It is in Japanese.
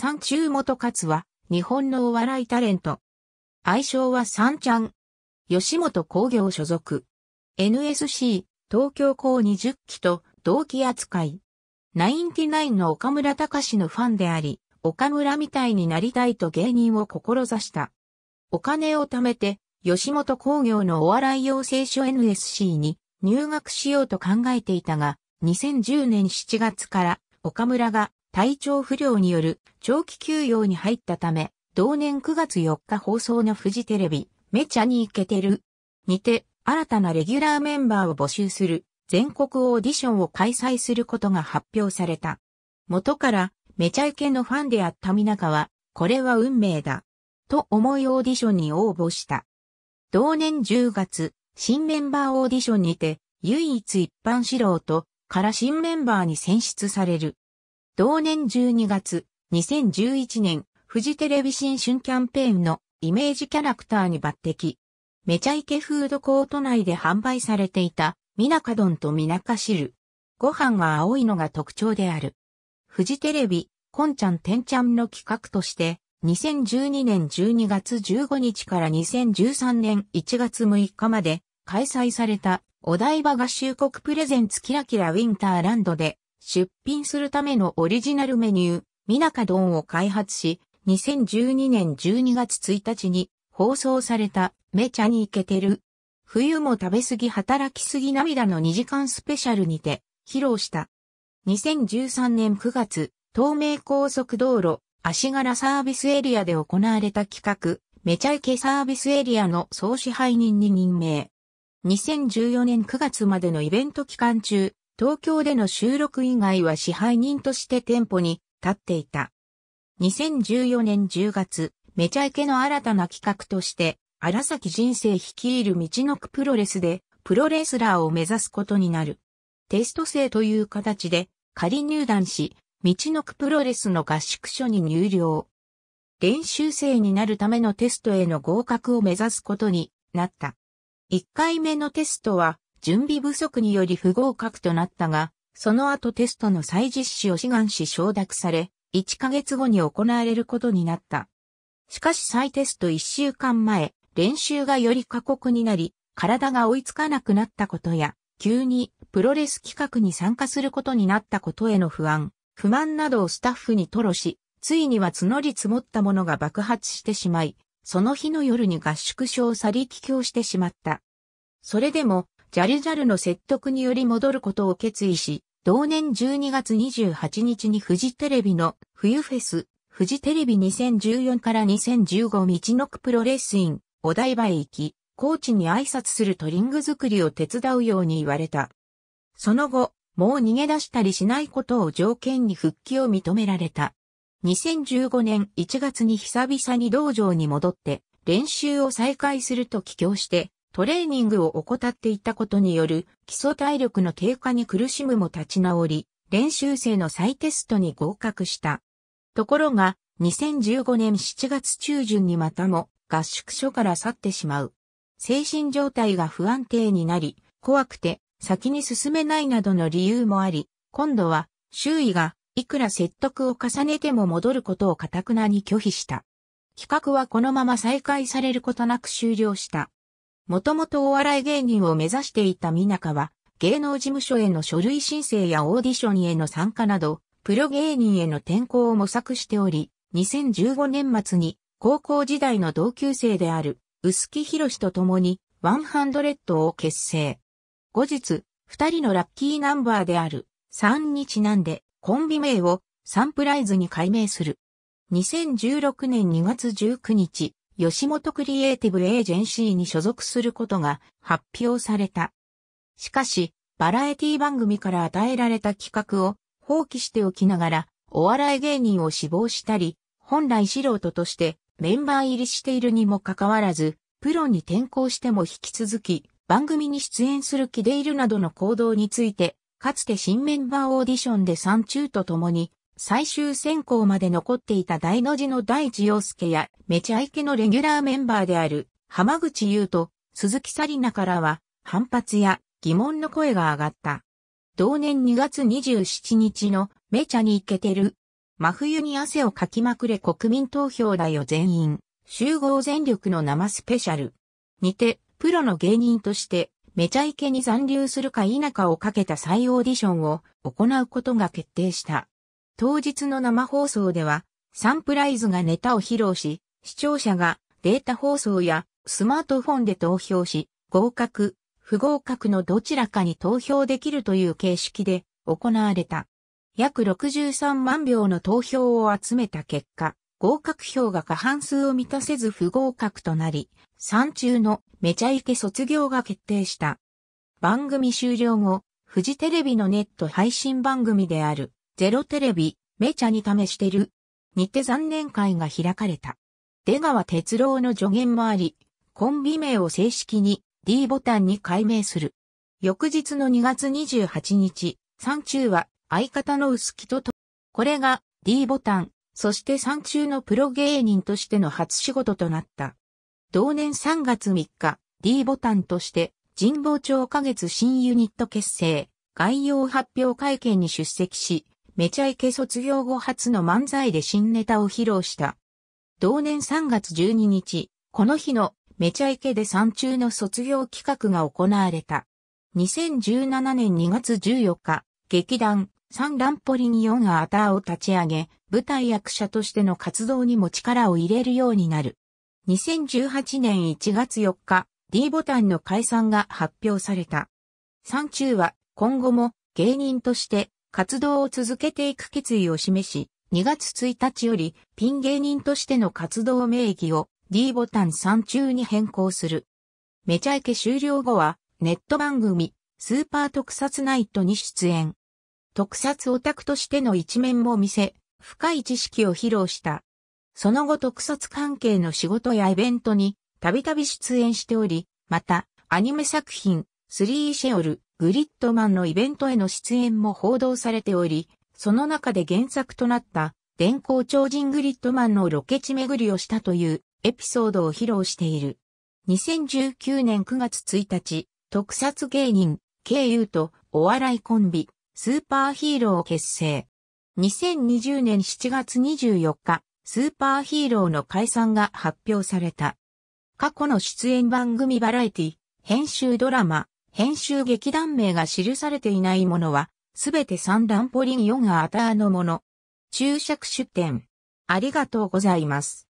三中元勝は、日本のお笑いタレント。愛称は三ちゃん。吉本工業所属。NSC、東京高20期と同期扱い。ナインティナインの岡村隆史のファンであり、岡村みたいになりたいと芸人を志した。お金を貯めて、吉本工業のお笑い養成所 NSC に入学しようと考えていたが、2010年7月から岡村が体調不良による長期休養に入ったため、同年9月4日放送のフジテレビ、めちゃにいけてる。にて、新たなレギュラーメンバーを募集する全国オーディションを開催することが発表された。元からめちゃイケのファンであった皆川、これは運命だ。と思いオーディションに応募した。同年10月、新メンバーオーディションにて、唯一一般素人から新メンバーに選出される。同年12月、2011年、フジテレビ新春キャンペーンのイメージキャラクターに抜擢。めちゃイケフードコート内で販売されていた、みなか丼とみなか汁。ご飯が青いのが特徴である。フジテレビ、こんちゃんてんちゃんの企画として、2012年12月15日から2013年1月6日まで開催されたお台場合衆国プレゼンツキラキラウィンターランドで出品するためのオリジナルメニュー、みなか丼を開発し、2012年12月1日に放送されためちゃにイケてる。冬も食べ過ぎ働き過ぎ涙の2時間スペシャルにて披露した。2013年9月、東名高速道路足柄サービスエリアで行われた企画、めちゃイケサービスエリアの総支配人に任命。2014年9月までのイベント期間中、東京での収録以外は支配人として店舗に立っていた。2014年10月、めちゃイケの新たな企画として、荒崎人生率いる道のくプロレスで、プロレスラーを目指すことになる。テスト生という形で、仮入団し、道のくプロレスの合宿所に入寮。練習生になるためのテストへの合格を目指すことになった。1回目のテストは、準備不足により不合格となったが、その後テストの再実施を志願し承諾され、1ヶ月後に行われることになった。しかし再テスト1週間前、練習がより過酷になり、体が追いつかなくなったことや、急にプロレス企画に参加することになったことへの不安、不満などをスタッフに吐露し、ついには募り積もったものが爆発してしまい、その日の夜に合宿所を去り帰郷してしまった。それでもジャルジャルの説得により戻ることを決意し、同年12月28日にフジテレビの冬フェス、フジテレビ2014から2015道のくプロレスイン、お台場へ行き、コーチに挨拶するトリング作りを手伝うように言われた。その後、もう逃げ出したりしないことを条件に復帰を認められた。2015年1月に久々に道場に戻って練習を再開すると帰郷してトレーニングを怠っていたことによる基礎体力の低下に苦しむも立ち直り、練習生の再テストに合格した。ところが、2015年7月中旬にまたも合宿所から去ってしまう。精神状態が不安定になり、怖くて先に進めないなどの理由もあり、今度は周囲がいくら説得を重ねても戻ることを堅くなに拒否した。企画はこのまま再開されることなく終了した。もともとお笑い芸人を目指していた美中は、芸能事務所への書類申請やオーディションへの参加など、プロ芸人への転向を模索しており、2015年末に高校時代の同級生である薄木博と共にワンハンドレッドを結成。後日、二人のラッキーナンバーである3にちなんでコンビ名をサンプライズに改名する。2016年2月19日、吉本クリエイティブエージェンシーに所属することが発表された。しかし、バラエティ番組から与えられた企画を放棄しておきながら、お笑い芸人を志望したり、本来素人としてメンバー入りしているにもかかわらず、プロに転向しても引き続き、番組に出演する気でいるなどの行動について、かつて新メンバーオーディションで三中と共に最終選考まで残っていた大の字の大地洋介や、めちゃイケのレギュラーメンバーである、浜口優と鈴木紗理奈からは、反発や疑問の声が上がった。同年2月27日のめちゃにイケてる。真冬に汗をかきまくれ国民投票だよ全員。集合全力の生スペシャル。にて、プロの芸人として、めちゃイケに残留するか否かをかけた再オーディションを行うことが決定した。当日の生放送では、サンプライズがネタを披露し、視聴者がデータ放送やスマートフォンで投票し、合格、不合格のどちらかに投票できるという形式で行われた。約63万票の投票を集めた結果、合格票が過半数を満たせず不合格となり、3中のめちゃイケ卒業が決定した。番組終了後、フジテレビのネット配信番組であるゼロテレビ、めちゃに試してる。にて残念会が開かれた。出川哲郎の助言もあり、コンビ名を正式に D ボタンに改名する。翌日の2月28日、山中は相方の薄木とと、これが D ボタン、そして山中のプロ芸人としての初仕事となった。同年3月3日、D ボタンとして神保町花月新ユニット結成、概要発表会見に出席し、めちゃイケ卒業後初の漫才で新ネタを披露した。同年3月12日、この日のめちゃイケで山中の卒業企画が行われた。2017年2月14日、劇団、サンランポリニオンアーターを立ち上げ、舞台役者としての活動にも力を入れるようになる。2018年1月4日、D ボタンの解散が発表された。山中は今後も芸人として活動を続けていく決意を示し、2月1日よりピン芸人としての活動名義を D ボタン3中に変更する。めちゃイケ終了後はネット番組スーパー特撮ナイトに出演。特撮オタクとしての一面も見せ、深い知識を披露した。その後特撮関係の仕事やイベントにたびたび出演しており、またアニメ作品、スリーシェオル、グリッドマンのイベントへの出演も報道されており、その中で原作となった電光超人グリッドマンのロケ地巡りをしたというエピソードを披露している。2019年9月1日、特撮芸人、KU とお笑いコンビ、スーパーヒーローを結成。2020年7月24日、スーパーヒーローの解散が発表された。過去の出演番組バラエティ、編集ドラマ、編集劇団名が記されていないものは、すべて三段ポリンヨがアターのもの。注釈出典。ありがとうございます。